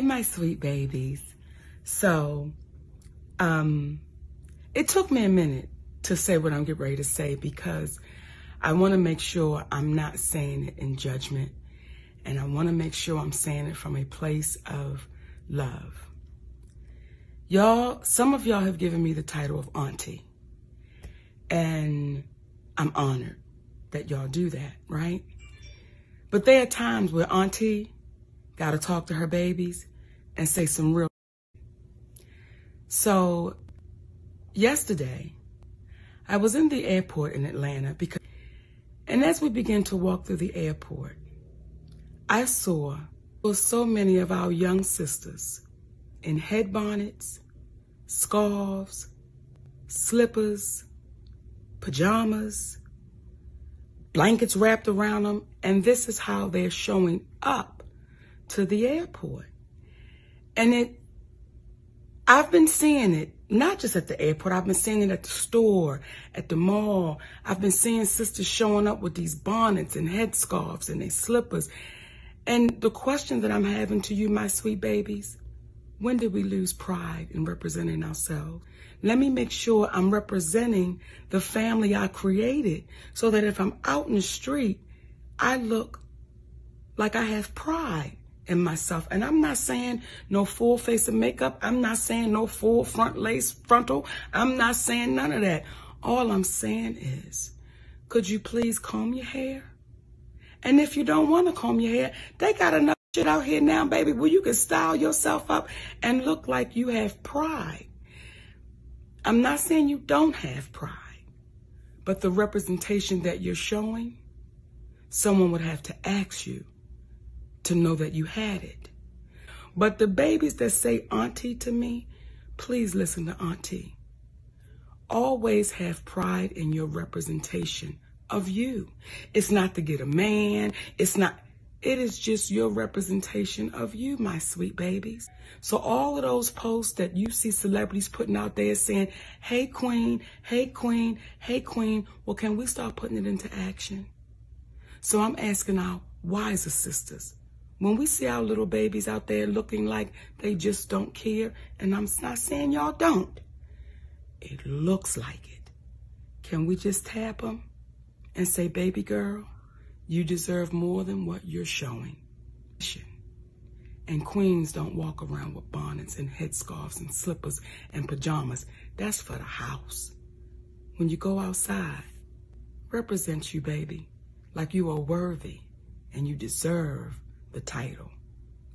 Hey, my sweet babies. So, um, it took me a minute to say what I'm getting ready to say because I want to make sure I'm not saying it in judgment. And I want to make sure I'm saying it from a place of love. Y'all, some of y'all have given me the title of auntie. And I'm honored that y'all do that, right? But there are times where auntie got to talk to her babies and say some real. So, yesterday, I was in the airport in Atlanta because, and as we began to walk through the airport, I saw so many of our young sisters in head bonnets, scarves, slippers, pajamas, blankets wrapped around them, and this is how they're showing up to the airport. And it, I've been seeing it, not just at the airport, I've been seeing it at the store, at the mall. I've been seeing sisters showing up with these bonnets and headscarves and their slippers. And the question that I'm having to you, my sweet babies, when did we lose pride in representing ourselves? Let me make sure I'm representing the family I created so that if I'm out in the street, I look like I have pride. And myself. And I'm not saying no full face of makeup. I'm not saying no full front lace frontal. I'm not saying none of that. All I'm saying is, could you please comb your hair? And if you don't want to comb your hair, they got enough shit out here now, baby, where you can style yourself up and look like you have pride. I'm not saying you don't have pride, but the representation that you're showing, someone would have to ask you, to know that you had it. But the babies that say auntie to me, please listen to auntie. Always have pride in your representation of you. It's not to get a man. It's not, it is just your representation of you, my sweet babies. So all of those posts that you see celebrities putting out there saying, hey queen, hey queen, hey queen, well, can we start putting it into action? So I'm asking our wiser sisters, when we see our little babies out there looking like they just don't care, and I'm not saying y'all don't, it looks like it. Can we just tap them and say, baby girl, you deserve more than what you're showing? And queens don't walk around with bonnets and headscarves and slippers and pajamas. That's for the house. When you go outside, represent you, baby, like you are worthy and you deserve the title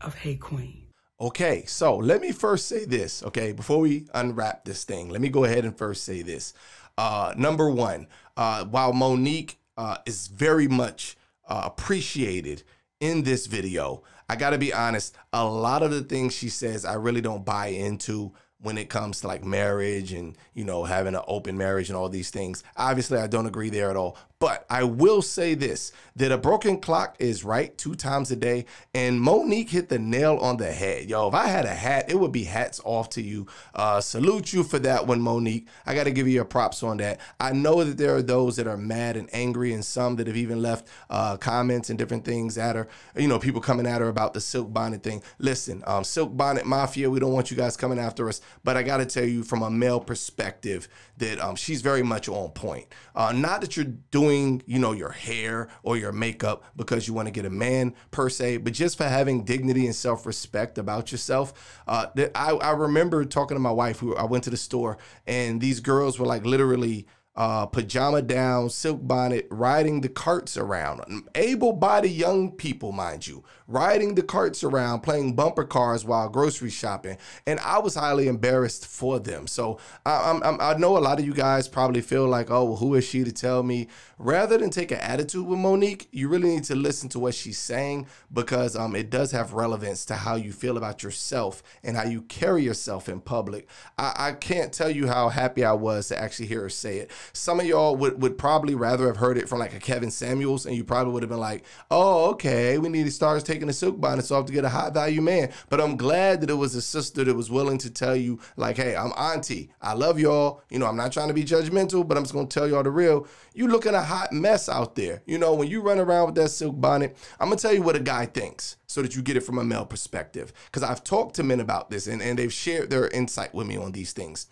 of Hey Queen. Okay, so let me first say this, okay, before we unwrap this thing, let me go ahead and first say this. Uh, number one, uh, while Monique uh, is very much uh, appreciated in this video, I gotta be honest, a lot of the things she says I really don't buy into when it comes to like marriage and you know having an open marriage and all these things obviously i don't agree there at all but i will say this that a broken clock is right two times a day and monique hit the nail on the head yo if i had a hat it would be hats off to you uh, salute you for that one monique i gotta give you your props on that i know that there are those that are mad and angry and some that have even left uh, comments and different things at her you know people coming at her about the silk bonnet thing listen um, silk bonnet mafia we don't want you guys coming after us but I got to tell you, from a male perspective, that um, she's very much on point. Uh, not that you're doing, you know, your hair or your makeup because you want to get a man per se, but just for having dignity and self respect about yourself. Uh, that I, I remember talking to my wife who I went to the store, and these girls were like literally uh, pajama down, silk bonnet, riding the carts around. Able bodied young people, mind you, riding the carts around, playing bumper cars while grocery shopping. And I was highly embarrassed for them. So I, I'm, I know a lot of you guys probably feel like, oh, well, who is she to tell me? Rather than take an attitude with Monique, you really need to listen to what she's saying because um, it does have relevance to how you feel about yourself and how you carry yourself in public. I, I can't tell you how happy I was to actually hear her say it some of y'all would, would probably rather have heard it from like a Kevin Samuels, and you probably would have been like, oh, okay, we need stars taking the silk bonnets off to get a high value man. But I'm glad that it was a sister that was willing to tell you, like, hey, I'm auntie. I love y'all. You know, I'm not trying to be judgmental, but I'm just gonna tell y'all the real. You looking a hot mess out there. You know, when you run around with that silk bonnet, I'm gonna tell you what a guy thinks so that you get it from a male perspective. Because I've talked to men about this and, and they've shared their insight with me on these things.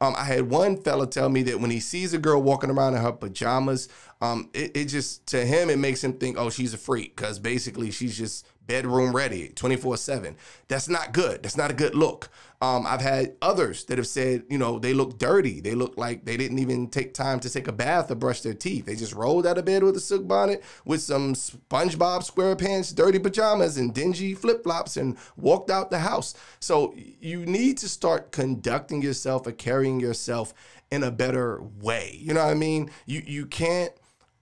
Um, I had one fella tell me that when he sees a girl walking around in her pajamas, um, it, it just, to him, it makes him think, oh, she's a freak because basically she's just bedroom ready 24 7. That's not good. That's not a good look. Um, I've had others that have said, you know, they look dirty. They look like they didn't even take time to take a bath or brush their teeth. They just rolled out of bed with a silk bonnet, with some SpongeBob SquarePants, dirty pajamas, and dingy flip flops, and walked out the house. So you need to start conducting yourself or carrying yourself in a better way. You know what I mean? You you can't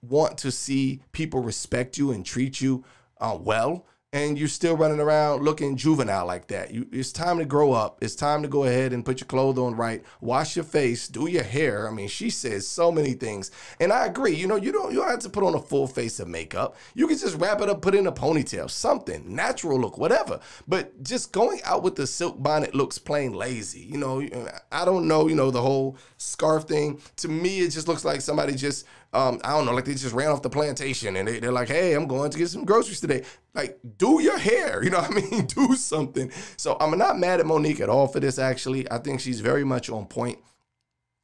want to see people respect you and treat you uh, well and you're still running around looking juvenile like that. You, it's time to grow up. It's time to go ahead and put your clothes on right, wash your face, do your hair. I mean, she says so many things, and I agree. You know, you don't you don't have to put on a full face of makeup. You can just wrap it up, put in a ponytail, something natural look, whatever. But just going out with the silk bonnet looks plain lazy. You know, I don't know. You know the whole scarf thing. To me, it just looks like somebody just um, I don't know, like they just ran off the plantation and they, they're like, hey, I'm going to get some groceries today. Like, do your hair, you know what I mean? do something. So I'm not mad at Monique at all for this, actually. I think she's very much on point.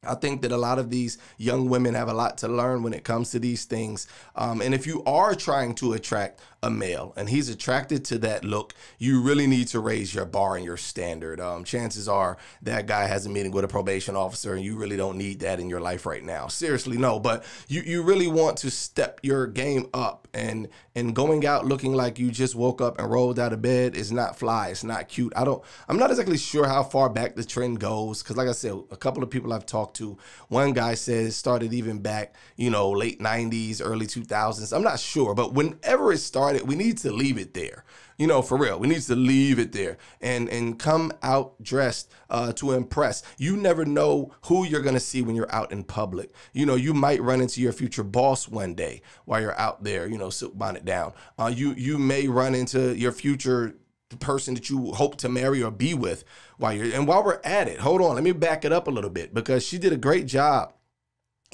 I think that a lot of these young women have a lot to learn when it comes to these things. Um, and if you are trying to attract a male and he's attracted to that look, you really need to raise your bar and your standard. Um, chances are that guy has a meeting with a probation officer and you really don't need that in your life right now. Seriously, no, but you, you really want to step your game up and and going out looking like you just woke up and rolled out of bed is not fly. It's not cute. I don't I'm not exactly sure how far back the trend goes because like I said, a couple of people I've talked talked to. One guy says started even back, you know, late 90s, early 2000s. I'm not sure, but whenever it started, we need to leave it there. You know, for real, we need to leave it there and and come out dressed uh, to impress. You never know who you're gonna see when you're out in public. You know, you might run into your future boss one day while you're out there. You know, silk bonnet down. Uh, you you may run into your future the person that you hope to marry or be with while you're and while we're at it hold on let me back it up a little bit because she did a great job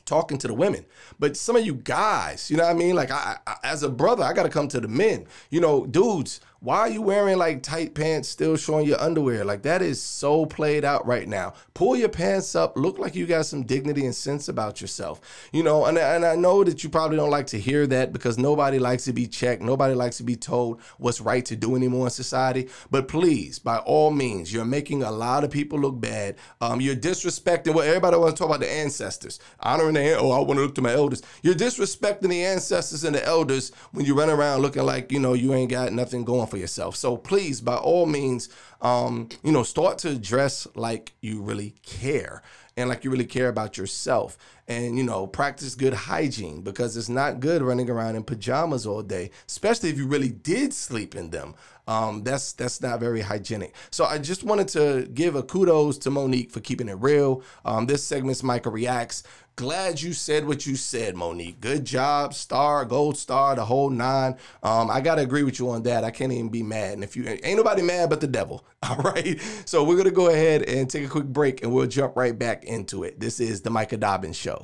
talking to the women but some of you guys you know what i mean like I, I as a brother i gotta come to the men you know dudes why are you wearing like tight pants still showing your underwear? Like that is so played out right now. Pull your pants up, look like you got some dignity and sense about yourself. You know, and, and I know that you probably don't like to hear that because nobody likes to be checked, nobody likes to be told what's right to do anymore in society. But please, by all means, you're making a lot of people look bad. Um, you're disrespecting what everybody wants to talk about the ancestors. Honoring the oh, I want to look to my elders. You're disrespecting the ancestors and the elders when you run around looking like, you know, you ain't got nothing going for yourself. So please, by all means, um, you know, start to dress like you really care and like you really care about yourself and you know practice good hygiene because it's not good running around in pajamas all day especially if you really did sleep in them um, that's that's not very hygienic so i just wanted to give a kudos to monique for keeping it real um, this segment's micah reacts glad you said what you said monique good job star gold star the whole nine um, i gotta agree with you on that i can't even be mad and if you ain't nobody mad but the devil all right so we're gonna go ahead and take a quick break and we'll jump right back into it this is the micah dobbins show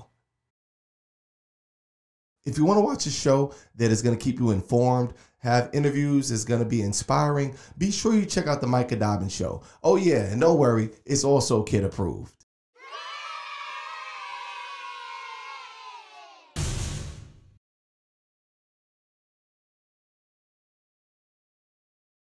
if you want to watch a show that is going to keep you informed, have interviews, is going to be inspiring, be sure you check out the Micah Dobbin Show. Oh, yeah, and don't worry, it's also kid approved.